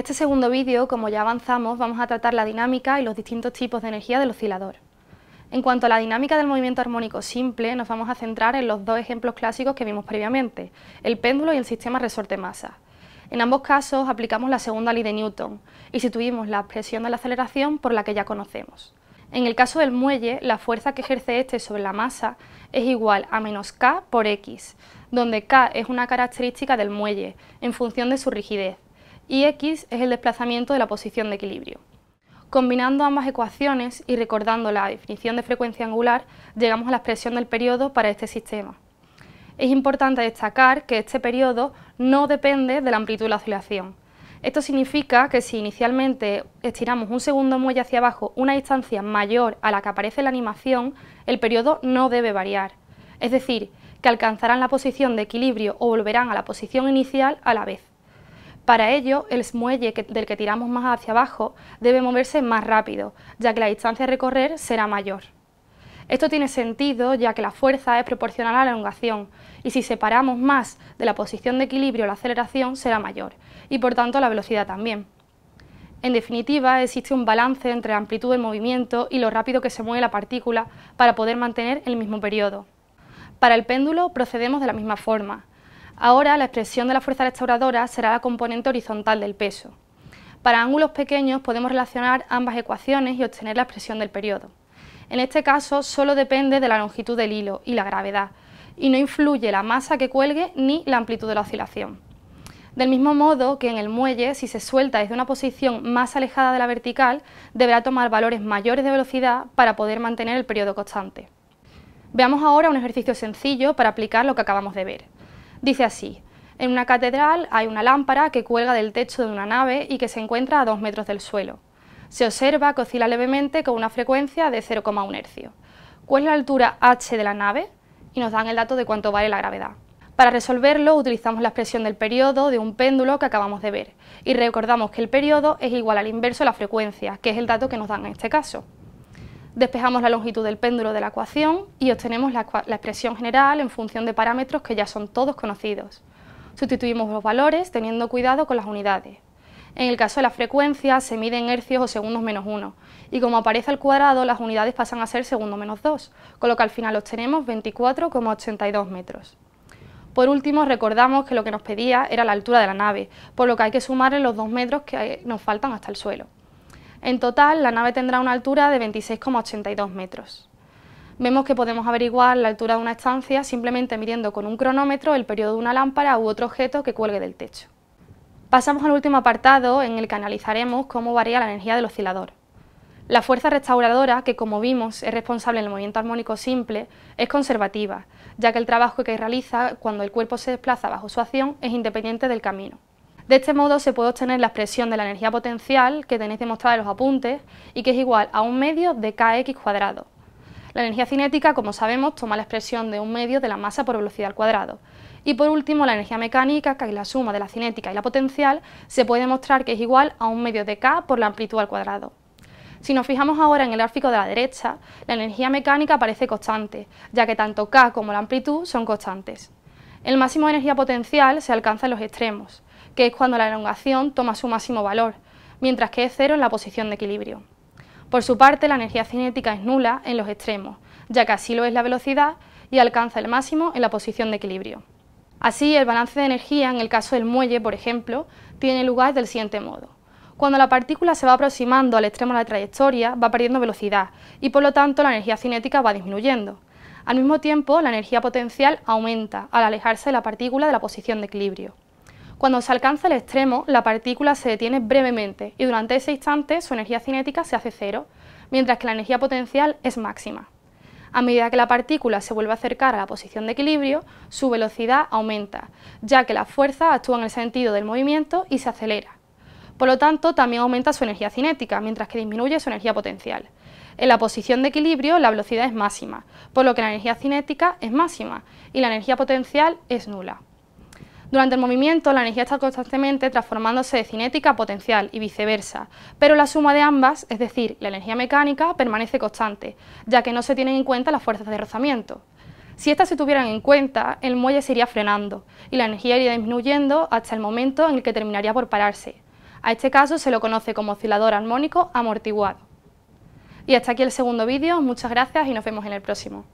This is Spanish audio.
este segundo vídeo, como ya avanzamos, vamos a tratar la dinámica y los distintos tipos de energía del oscilador. En cuanto a la dinámica del movimiento armónico simple, nos vamos a centrar en los dos ejemplos clásicos que vimos previamente, el péndulo y el sistema resorte-masa. En ambos casos aplicamos la segunda ley de Newton y sustituimos la presión de la aceleración por la que ya conocemos. En el caso del muelle, la fuerza que ejerce este sobre la masa es igual a menos k por x, donde k es una característica del muelle, en función de su rigidez, y x es el desplazamiento de la posición de equilibrio. Combinando ambas ecuaciones y recordando la definición de frecuencia angular, llegamos a la expresión del periodo para este sistema. Es importante destacar que este periodo no depende de la amplitud de la oscilación. Esto significa que si inicialmente estiramos un segundo muelle hacia abajo una distancia mayor a la que aparece la animación, el periodo no debe variar. Es decir, que alcanzarán la posición de equilibrio o volverán a la posición inicial a la vez. Para ello, el muelle del que tiramos más hacia abajo debe moverse más rápido, ya que la distancia a recorrer será mayor. Esto tiene sentido ya que la fuerza es proporcional a la elongación y si separamos más de la posición de equilibrio la aceleración será mayor y por tanto la velocidad también. En definitiva, existe un balance entre la amplitud del movimiento y lo rápido que se mueve la partícula para poder mantener el mismo periodo. Para el péndulo procedemos de la misma forma. Ahora la expresión de la fuerza restauradora será la componente horizontal del peso. Para ángulos pequeños podemos relacionar ambas ecuaciones y obtener la expresión del periodo. En este caso solo depende de la longitud del hilo y la gravedad, y no influye la masa que cuelgue ni la amplitud de la oscilación. Del mismo modo que en el muelle, si se suelta desde una posición más alejada de la vertical, deberá tomar valores mayores de velocidad para poder mantener el periodo constante. Veamos ahora un ejercicio sencillo para aplicar lo que acabamos de ver. Dice así, en una catedral hay una lámpara que cuelga del techo de una nave y que se encuentra a dos metros del suelo. Se observa que oscila levemente con una frecuencia de 0,1 hercio. ¿Cuál es la altura h de la nave? Y nos dan el dato de cuánto vale la gravedad. Para resolverlo utilizamos la expresión del periodo de un péndulo que acabamos de ver y recordamos que el periodo es igual al inverso de la frecuencia, que es el dato que nos dan en este caso. Despejamos la longitud del péndulo de la ecuación y obtenemos la, expresión general en función de parámetros que ya son todos conocidos. Sustituimos los valores teniendo cuidado con las unidades. En el caso de la frecuencia se mide en hercios o segundos menos 1 y como aparece al cuadrado las unidades pasan a ser segundos menos 2, con lo que al final obtenemos 24,82 metros. Por último recordamos que lo que nos pedía era la altura de la nave, por lo que hay que sumarle los 2 metros que eh, nos faltan hasta el suelo. En total, la nave tendrá una altura de 26,82 metros. Vemos que podemos averiguar la altura de una estancia simplemente midiendo con un cronómetro el periodo de una lámpara u otro objeto que cuelgue del techo. Pasamos al último apartado en el que analizaremos cómo varía la energía del oscilador. La fuerza restauradora, que como vimos es responsable del movimiento armónico simple, es conservativa, ya que el trabajo que realiza cuando el cuerpo se desplaza bajo su acción es independiente del camino. De este modo se puede obtener la expresión de la energía potencial que tenéis demostrada en los apuntes y que es igual a un medio de kx cuadrado. La energía cinética, como sabemos, toma la expresión de un medio de la masa por velocidad al cuadrado. Y por último, la energía mecánica, que es la suma de la cinética y la potencial, se puede demostrar que es igual a un medio de k por la amplitud al cuadrado. Si nos fijamos ahora en el gráfico de la derecha, la energía mecánica parece constante, ya que tanto k como la amplitud son constantes. El máximo de energía potencial se alcanza en los extremos, que es cuando la elongación toma su máximo valor, mientras que es cero en la posición de equilibrio. Por su parte, la energía cinética es nula en los extremos, ya que así lo es la velocidad y alcanza el máximo en la posición de equilibrio. Así, el balance de energía, en el caso del muelle, por ejemplo, tiene lugar del siguiente modo. Cuando la partícula se va aproximando al extremo de la trayectoria, va perdiendo velocidad y por lo tanto la energía cinética va disminuyendo. Al mismo tiempo, la energía potencial aumenta al alejarse de la partícula de la posición de equilibrio. Cuando se alcanza el extremo, la partícula se detiene brevemente y durante ese instante su energía cinética se hace cero, mientras que la energía potencial es máxima. A medida que la partícula se vuelve a acercar a la posición de equilibrio, su velocidad aumenta, ya que la fuerza actúa en el sentido del movimiento y se acelera. Por lo tanto, también aumenta su energía cinética, mientras que disminuye su energía potencial. En la posición de equilibrio, la velocidad es máxima, por lo que la energía cinética es máxima y la energía potencial es nula. Durante el movimiento, la energía está constantemente transformándose de cinética a potencial y viceversa, pero la suma de ambas, es decir, la energía mecánica, permanece constante, ya que no se tienen en cuenta las fuerzas de rozamiento. Si estas se tuvieran en cuenta, el muelle se iría frenando y la energía iría disminuyendo hasta el momento en el que terminaría por pararse. A este caso se lo conoce como oscilador armónico amortiguado. Y hasta aquí el segundo vídeo, muchas gracias y nos vemos en el próximo.